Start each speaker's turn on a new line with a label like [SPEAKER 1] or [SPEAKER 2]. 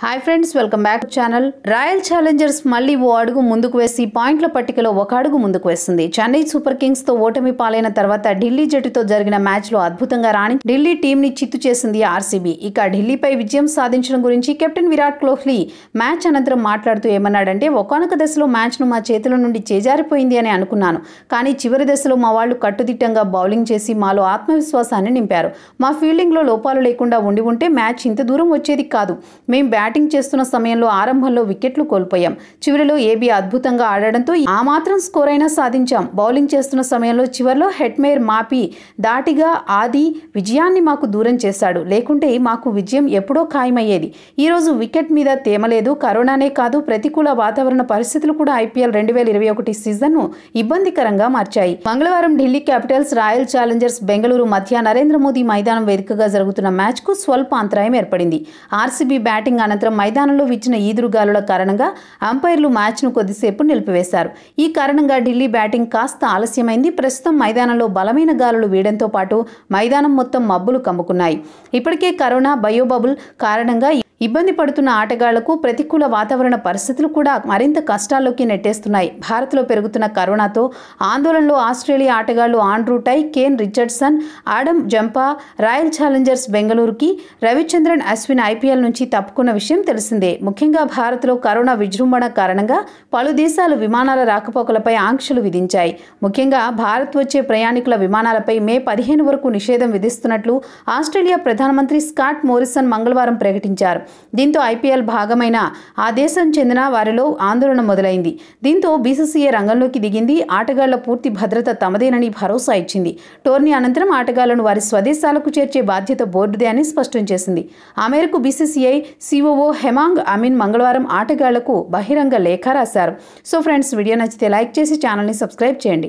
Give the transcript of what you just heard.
[SPEAKER 1] hi friends welcome back channel Royal Challengers మళ్ళీ ఓ అడుగు ముందుకు వేసి పాయింట్ల పట్టికలో ఒక అడుగు ముందుకు వేస్తుంది చెన్నై సూపర్ కింగ్స్ తో ఓటమి పాలైన తర్వాత ఢిల్లీ జట్టుతో జరిగిన మ్యాచ్ లో అద్భుతంగా రాణి ఢిల్లీ టీం ని చిత్తు చేసింది ఆర్సీబీ ఇక ఢిల్లీపై విజయం సాధించడం గురించి కెప్టెన్ విరాట్ కోహ్లీ మ్యాచ్ అనంతరం మాట్లాడుతూ ఏమన్నాడంటే ఒకనొక దశలో మ్యాచ్ ను మా చేతుల నుండి చేజారిపోయింది అని అనుకున్నాను కానీ చివరి దశలో మా వాళ్ళు కట్టుదిట్టంగా బౌలింగ్ చేసి మాలో ఆత్మవిశ్వాసాన్ని నింపారు మా ఫీల్డింగ్ లో లోపాలు లేకుండా ఉండి ఉంటే మ్యాచ్ ఇంత దూరం వచ్చేది కాదు మేము బ్యాటింగ్ చేస్తున్న సమయంలో ఆరంభంలో వికెట్లు కోల్పోయాం చివరిలో ఏబీ అద్భుతంగా ఆడడంతో ఆ మాత్రం స్కోర్ అయినా సాధించాం బౌలింగ్ చేస్తున్న సమయంలో చివరిలో హెడ్మేర్ మాపి దాటిగా ఆది విజయాన్ని మాకు దూరం చేశాడు లేకుంటే మాకు విజయం ఎప్పుడో ఖాయమయ్యేది ఈరోజు వికెట్ మీద తేమలేదు కరోనానే కాదు ప్రతికూల వాతావరణ పరిస్థితులు కూడా ఐపీఎల్ రెండు వేల ఇరవై ఒకటి సీజన్ను ఇబ్బందికరంగా మార్చాయి మంగళవారం Delhi Capitals Royal Challengers Bengaluru మధ్య నరేంద్ర మోదీ మైదానం వేదికగా జరుగుతున్న మ్యాచ్కు స్వల్ప అంతరాయం ఏర్పడింది ఆర్సీబీ బ్యాటింగ్ అనంతరం అనంతరం మైదానంలో విచ్చిన ఈదురుగాలుల కారణంగా అంపైర్లు మ్యాచ్ను కొద్దిసేపు నిలిపివేశారు ఈ కారణంగా ఢిల్లీ బ్యాటింగ్ కాస్త ఆలస్యమైంది ప్రస్తుతం మైదానంలో బలమైన గాలులు వీయడంతో పాటు మైదానం మొత్తం మబ్బులు కమ్ముకున్నాయి ఇప్పటికే కరోనా బయోబబుల్ కారణంగా ఇబ్బంది పడుతున్న ఆటగాళ్లకు ప్రతికూల వాతావరణ పరిస్థితులు కూడా మరింత కష్టాల్లోకి నెట్టేస్తున్నాయి భారత్లో పెరుగుతున్న కరోనాతో ఆందోళనలో ఆస్ట్రేలియా ఆటగాళ్లు Andrew Tye Kane Richardson Adam Zampa Royal Challengers బెంగళూరుకి రవిచంద్రన్ అశ్విన్ ఐపీఎల్ నుంచి తప్పుకున్న విషయం తెలిసిందే ముఖ్యంగా భారత్లో కరోనా విజృంభణ కారణంగా పలు దేశాలు విమానాల రాకపోకలపై ఆంక్షలు విధించాయి ముఖ్యంగా భారత్ వచ్చే ప్రయాణికుల విమానాలపై మే పదిహేను వరకు నిషేధం విధిస్తున్నట్లు ఆస్ట్రేలియా ప్రధానమంత్రి స్కాట్ మోరిసన్ మంగళవారం ప్రకటించారు దీంతో ఐపీఎల్ భాగమైన ఆ దేశం చెందిన వారిలో ఆందోళన మొదలైంది దీంతో బీసీసీఏ రంగంలోకి దిగింది ఆటగాళ్ల పూర్తి భద్రత తమదేనని భరోసా ఇచ్చింది టోర్నీ అనంతరం ఆటగాళ్లను వారి స్వదేశాలకు చేర్చే బాధ్యత బోర్డుదే అని స్పష్టం చేసింది ఆ మేరకు బీసీసీఐ సీఓఓ హెమాంగ్ అమీన్ మంగళవారం ఆటగాళ్లకు బహిరంగ లేఖ రాశారు సో ఫ్రెండ్స్ వీడియో నచ్చితే లైక్ చేసి ఛానల్ని సబ్స్క్రైబ్ చేయండి